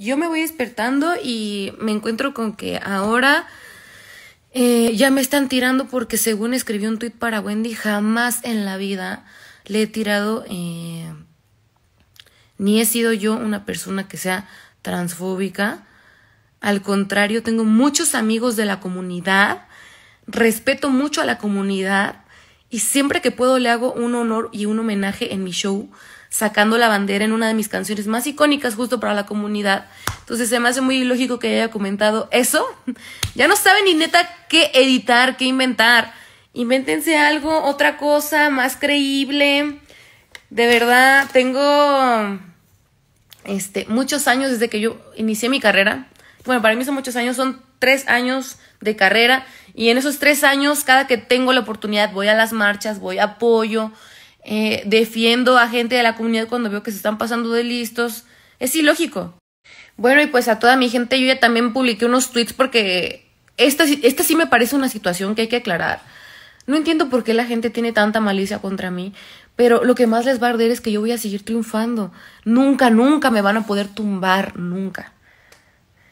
yo me voy despertando y me encuentro con que ahora eh, ya me están tirando porque según escribí un tuit para Wendy, jamás en la vida le he tirado, eh, ni he sido yo una persona que sea transfóbica. Al contrario, tengo muchos amigos de la comunidad, respeto mucho a la comunidad y siempre que puedo le hago un honor y un homenaje en mi show sacando la bandera en una de mis canciones más icónicas justo para la comunidad. Entonces se me hace muy ilógico que haya comentado eso. Ya no saben ni neta qué editar, qué inventar. Invéntense algo, otra cosa más creíble. De verdad, tengo este, muchos años desde que yo inicié mi carrera. Bueno, para mí son muchos años, son tres años de carrera. Y en esos tres años, cada que tengo la oportunidad, voy a las marchas, voy a apoyo, eh, defiendo a gente de la comunidad cuando veo que se están pasando de listos. Es ilógico. Bueno, y pues a toda mi gente yo ya también publiqué unos tweets porque esta, esta sí me parece una situación que hay que aclarar. No entiendo por qué la gente tiene tanta malicia contra mí, pero lo que más les va a arder es que yo voy a seguir triunfando. Nunca, nunca me van a poder tumbar, nunca.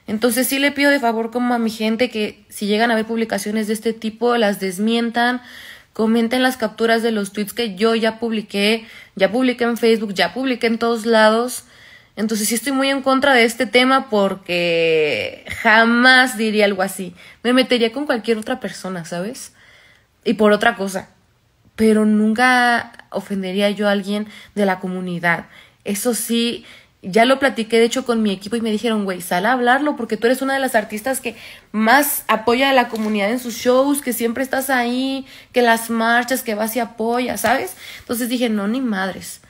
Entonces sí le pido de favor como a mi gente que si llegan a ver publicaciones de este tipo, las desmientan, comenten las capturas de los tweets que yo ya publiqué, ya publiqué en Facebook, ya publiqué en todos lados. Entonces sí estoy muy en contra de este tema porque jamás diría algo así. Me metería con cualquier otra persona, ¿sabes? Y por otra cosa. Pero nunca ofendería yo a alguien de la comunidad. Eso sí, ya lo platiqué de hecho con mi equipo y me dijeron, güey, sal a hablarlo porque tú eres una de las artistas que más apoya a la comunidad en sus shows, que siempre estás ahí, que las marchas, que vas y apoyas, ¿sabes? Entonces dije, no, ni madres,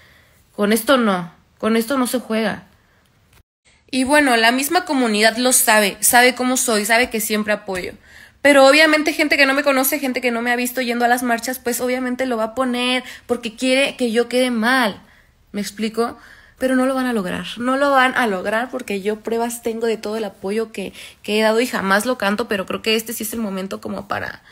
con esto no, con esto no se juega. Y bueno, la misma comunidad lo sabe, sabe cómo soy, sabe que siempre apoyo. Pero obviamente gente que no me conoce, gente que no me ha visto yendo a las marchas, pues obviamente lo va a poner porque quiere que yo quede mal. ¿Me explico? pero no lo van a lograr. No lo van a lograr porque yo pruebas tengo de todo el apoyo que, he dado y jamás lo canto, pero creo que este sí es el momento como para,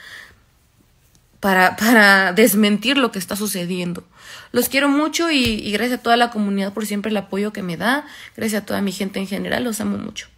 para, para desmentir lo que está sucediendo. Los quiero mucho y gracias a toda la comunidad por siempre el apoyo que me da, gracias a toda mi gente en general, los amo mucho.